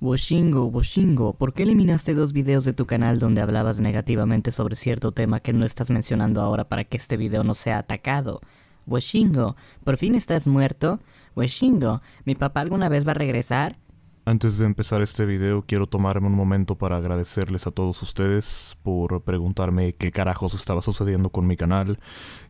Washingo, Washingo, ¿por qué eliminaste dos videos de tu canal donde hablabas negativamente sobre cierto tema que no estás mencionando ahora para que este video no sea atacado? Washingo, ¿por fin estás muerto? Washingo, ¿mi papá alguna vez va a regresar? Antes de empezar este video quiero tomarme un momento para agradecerles a todos ustedes por preguntarme qué carajos estaba sucediendo con mi canal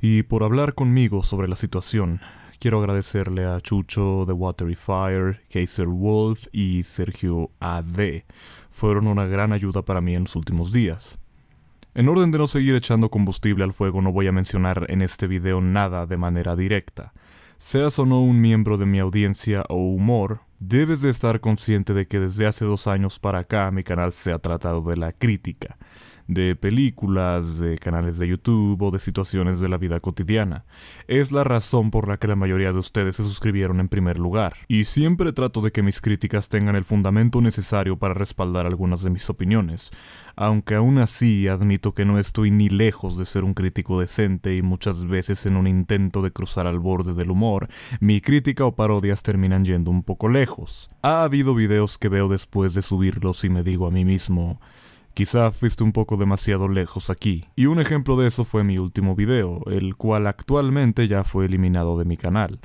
y por hablar conmigo sobre la situación. Quiero agradecerle a Chucho, The Watery Fire, Kaiser Wolf y Sergio AD. Fueron una gran ayuda para mí en los últimos días. En orden de no seguir echando combustible al fuego, no voy a mencionar en este video nada de manera directa. Seas o no un miembro de mi audiencia o humor, debes de estar consciente de que desde hace dos años para acá mi canal se ha tratado de la crítica de películas, de canales de YouTube o de situaciones de la vida cotidiana. Es la razón por la que la mayoría de ustedes se suscribieron en primer lugar. Y siempre trato de que mis críticas tengan el fundamento necesario para respaldar algunas de mis opiniones, aunque aún así admito que no estoy ni lejos de ser un crítico decente y muchas veces en un intento de cruzar al borde del humor, mi crítica o parodias terminan yendo un poco lejos. Ha habido videos que veo después de subirlos y me digo a mí mismo, Quizá fuiste un poco demasiado lejos aquí. Y un ejemplo de eso fue mi último video, el cual actualmente ya fue eliminado de mi canal.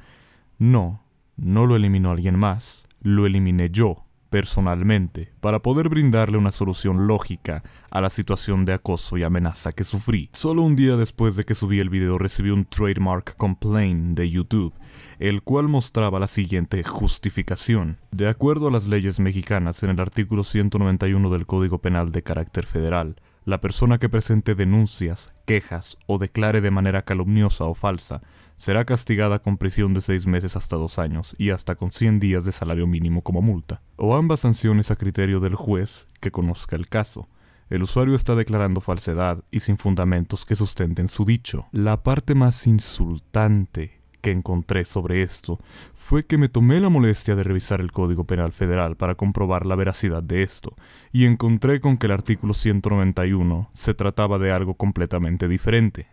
No, no lo eliminó alguien más, lo eliminé yo personalmente para poder brindarle una solución lógica a la situación de acoso y amenaza que sufrí. Solo un día después de que subí el video recibí un trademark complaint de YouTube, el cual mostraba la siguiente justificación. De acuerdo a las leyes mexicanas en el artículo 191 del Código Penal de carácter federal, la persona que presente denuncias, quejas o declare de manera calumniosa o falsa será castigada con prisión de seis meses hasta dos años y hasta con 100 días de salario mínimo como multa, o ambas sanciones a criterio del juez que conozca el caso. El usuario está declarando falsedad y sin fundamentos que sustenten su dicho. La parte más insultante que encontré sobre esto fue que me tomé la molestia de revisar el Código Penal Federal para comprobar la veracidad de esto, y encontré con que el artículo 191 se trataba de algo completamente diferente.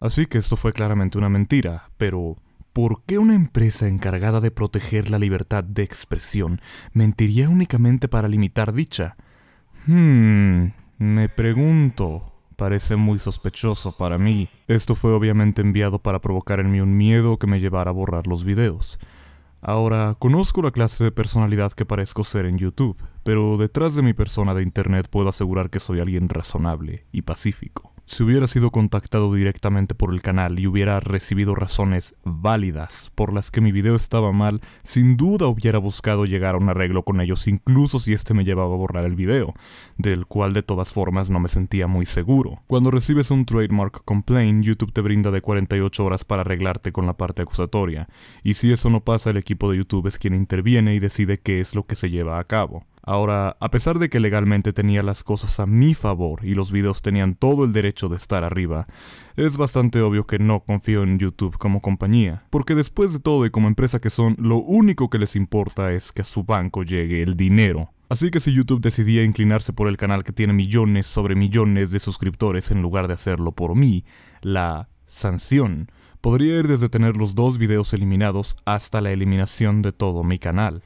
Así que esto fue claramente una mentira, pero ¿por qué una empresa encargada de proteger la libertad de expresión mentiría únicamente para limitar dicha? Hmm, me pregunto. Parece muy sospechoso para mí. Esto fue obviamente enviado para provocar en mí un miedo que me llevara a borrar los videos. Ahora, conozco la clase de personalidad que parezco ser en YouTube, pero detrás de mi persona de Internet puedo asegurar que soy alguien razonable y pacífico. Si hubiera sido contactado directamente por el canal y hubiera recibido razones válidas por las que mi video estaba mal, sin duda hubiera buscado llegar a un arreglo con ellos incluso si este me llevaba a borrar el video, del cual de todas formas no me sentía muy seguro. Cuando recibes un trademark complaint, YouTube te brinda de 48 horas para arreglarte con la parte acusatoria, y si eso no pasa el equipo de YouTube es quien interviene y decide qué es lo que se lleva a cabo. Ahora, a pesar de que legalmente tenía las cosas a mi favor y los videos tenían todo el derecho de estar arriba, es bastante obvio que no confío en YouTube como compañía, porque después de todo y como empresa que son, lo único que les importa es que a su banco llegue el dinero. Así que si YouTube decidía inclinarse por el canal que tiene millones sobre millones de suscriptores en lugar de hacerlo por mí, la sanción podría ir desde tener los dos videos eliminados hasta la eliminación de todo mi canal.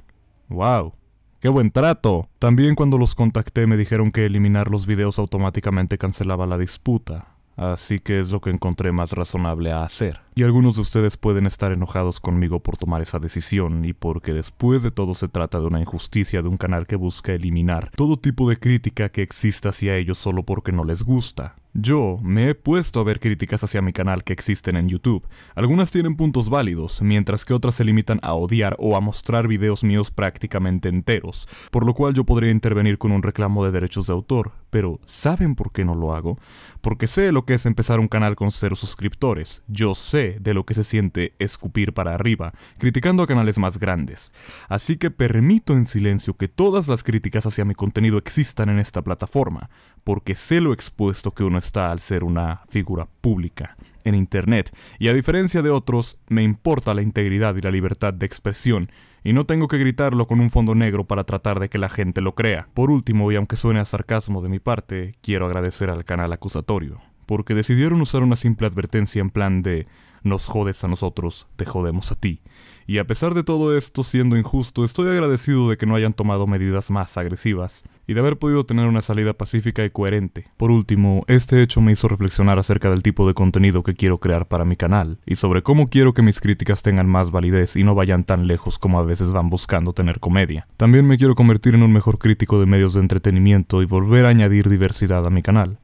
¡Wow! ¡Qué buen trato! También cuando los contacté me dijeron que eliminar los videos automáticamente cancelaba la disputa, así que es lo que encontré más razonable a hacer. Y algunos de ustedes pueden estar enojados conmigo por tomar esa decisión y porque después de todo se trata de una injusticia de un canal que busca eliminar todo tipo de crítica que exista hacia ellos solo porque no les gusta. Yo me he puesto a ver críticas hacia mi canal que existen en YouTube. Algunas tienen puntos válidos, mientras que otras se limitan a odiar o a mostrar videos míos prácticamente enteros, por lo cual yo podría intervenir con un reclamo de derechos de autor, pero ¿saben por qué no lo hago? Porque sé lo que es empezar un canal con cero suscriptores. Yo sé de lo que se siente escupir para arriba, criticando a canales más grandes. Así que permito en silencio que todas las críticas hacia mi contenido existan en esta plataforma, porque sé lo expuesto que uno está al ser una figura pública en Internet, y a diferencia de otros, me importa la integridad y la libertad de expresión y no tengo que gritarlo con un fondo negro para tratar de que la gente lo crea. Por último, y aunque suene a sarcasmo de mi parte, quiero agradecer al canal acusatorio, porque decidieron usar una simple advertencia en plan de nos jodes a nosotros, te jodemos a ti. Y a pesar de todo esto siendo injusto, estoy agradecido de que no hayan tomado medidas más agresivas y de haber podido tener una salida pacífica y coherente. Por último, este hecho me hizo reflexionar acerca del tipo de contenido que quiero crear para mi canal y sobre cómo quiero que mis críticas tengan más validez y no vayan tan lejos como a veces van buscando tener comedia. También me quiero convertir en un mejor crítico de medios de entretenimiento y volver a añadir diversidad a mi canal.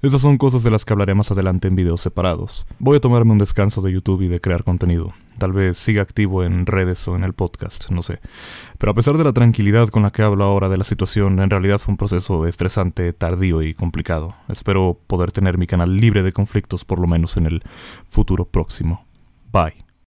Esas son cosas de las que hablaré más adelante en videos separados. Voy a tomarme un descanso de YouTube y de crear contenido. Tal vez siga activo en redes o en el podcast, no sé. Pero a pesar de la tranquilidad con la que hablo ahora de la situación, en realidad fue un proceso estresante, tardío y complicado. Espero poder tener mi canal libre de conflictos por lo menos en el futuro próximo. Bye.